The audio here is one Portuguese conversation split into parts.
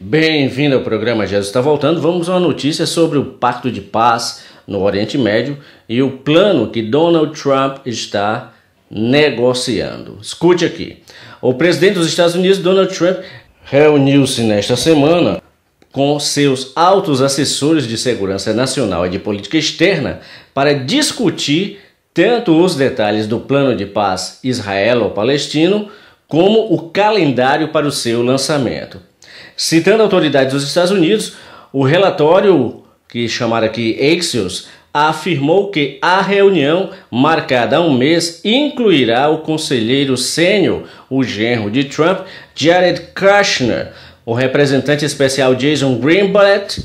Bem-vindo ao programa Jesus está voltando. Vamos a uma notícia sobre o Pacto de Paz no Oriente Médio e o plano que Donald Trump está negociando. Escute aqui. O presidente dos Estados Unidos, Donald Trump, reuniu-se nesta semana com seus altos assessores de segurança nacional e de política externa para discutir tanto os detalhes do plano de paz israelo-palestino como o calendário para o seu lançamento. Citando autoridades dos Estados Unidos, o relatório, que chamaram aqui Axios, afirmou que a reunião, marcada há um mês, incluirá o conselheiro sênior, o genro de Trump, Jared Kushner, o representante especial Jason Greenblatt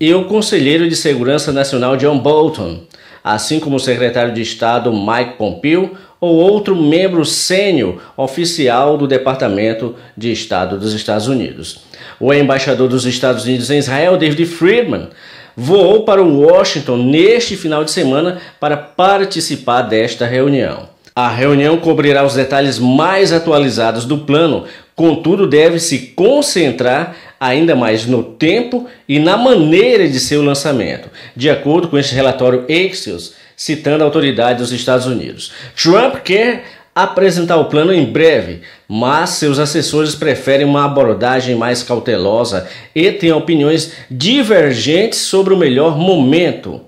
e o conselheiro de segurança nacional John Bolton, assim como o secretário de Estado Mike Pompeo, ou outro membro sênior oficial do Departamento de Estado dos Estados Unidos. O embaixador dos Estados Unidos em Israel, David Friedman, voou para Washington neste final de semana para participar desta reunião. A reunião cobrirá os detalhes mais atualizados do plano, contudo, deve se concentrar ainda mais no tempo e na maneira de seu lançamento. De acordo com este relatório Axios, citando a autoridade dos Estados Unidos. Trump quer apresentar o plano em breve, mas seus assessores preferem uma abordagem mais cautelosa e têm opiniões divergentes sobre o melhor momento.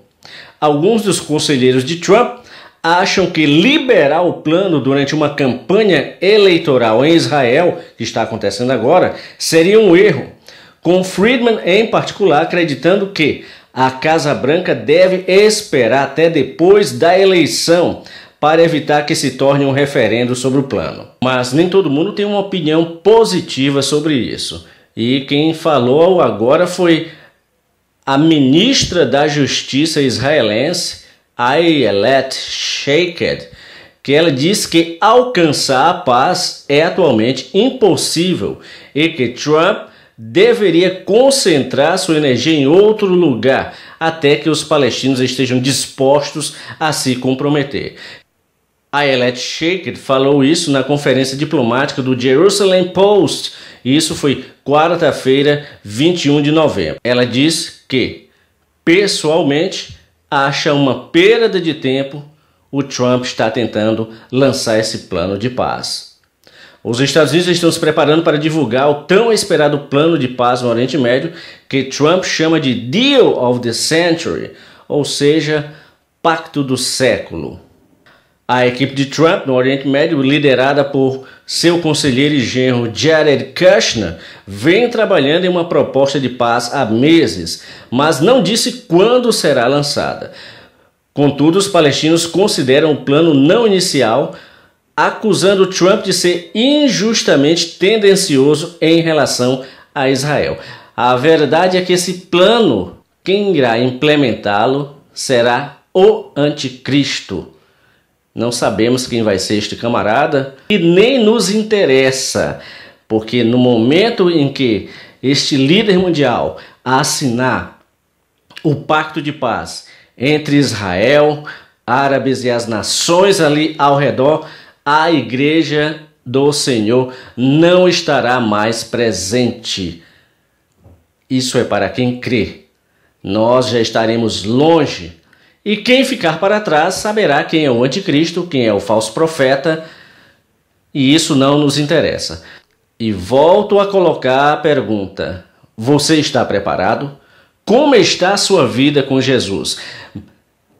Alguns dos conselheiros de Trump acham que liberar o plano durante uma campanha eleitoral em Israel, que está acontecendo agora, seria um erro, com Friedman em particular acreditando que a Casa Branca deve esperar até depois da eleição para evitar que se torne um referendo sobre o plano. Mas nem todo mundo tem uma opinião positiva sobre isso. E quem falou agora foi a ministra da Justiça israelense, Ayelet Shaked, que ela disse que alcançar a paz é atualmente impossível e que Trump deveria concentrar sua energia em outro lugar até que os palestinos estejam dispostos a se comprometer. Ayelet Shaked falou isso na conferência diplomática do Jerusalem Post. Isso foi quarta-feira, 21 de novembro. Ela diz que, pessoalmente, acha uma perda de tempo o Trump está tentando lançar esse plano de paz. Os Estados Unidos estão se preparando para divulgar o tão esperado plano de paz no Oriente Médio, que Trump chama de Deal of the Century, ou seja, Pacto do Século. A equipe de Trump no Oriente Médio, liderada por seu conselheiro e genro Jared Kushner, vem trabalhando em uma proposta de paz há meses, mas não disse quando será lançada. Contudo, os palestinos consideram o plano não inicial acusando Trump de ser injustamente tendencioso em relação a Israel. A verdade é que esse plano, quem irá implementá-lo será o anticristo. Não sabemos quem vai ser este camarada e nem nos interessa, porque no momento em que este líder mundial assinar o pacto de paz entre Israel, árabes e as nações ali ao redor, a igreja do Senhor não estará mais presente. Isso é para quem crê. Nós já estaremos longe. E quem ficar para trás saberá quem é o anticristo, quem é o falso profeta, e isso não nos interessa. E volto a colocar a pergunta: você está preparado? Como está a sua vida com Jesus?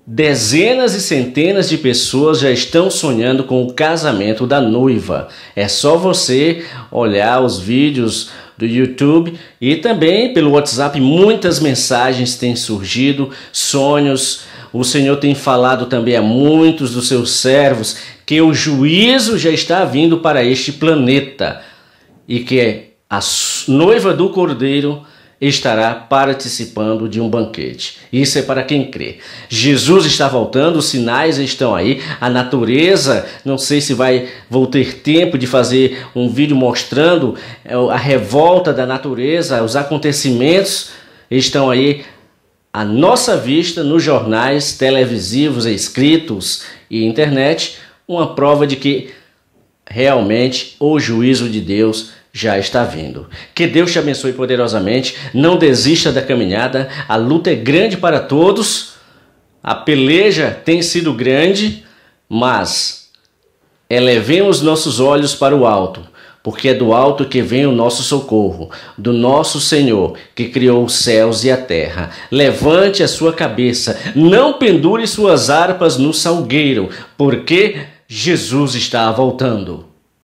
Dezenas e centenas de pessoas já estão sonhando com o casamento da noiva. É só você olhar os vídeos do YouTube e também pelo WhatsApp muitas mensagens têm surgido, sonhos. O Senhor tem falado também a muitos dos seus servos que o juízo já está vindo para este planeta e que a noiva do Cordeiro estará participando de um banquete. Isso é para quem crê. Jesus está voltando, os sinais estão aí, a natureza, não sei se vai vou ter tempo de fazer um vídeo mostrando é, a revolta da natureza, os acontecimentos estão aí à nossa vista nos jornais televisivos, escritos e internet, uma prova de que realmente o juízo de Deus já está vindo. Que Deus te abençoe poderosamente. Não desista da caminhada. A luta é grande para todos. A peleja tem sido grande, mas elevemos nossos olhos para o alto, porque é do alto que vem o nosso socorro, do nosso Senhor que criou os céus e a terra. Levante a sua cabeça, não pendure suas harpas no salgueiro, porque Jesus está voltando.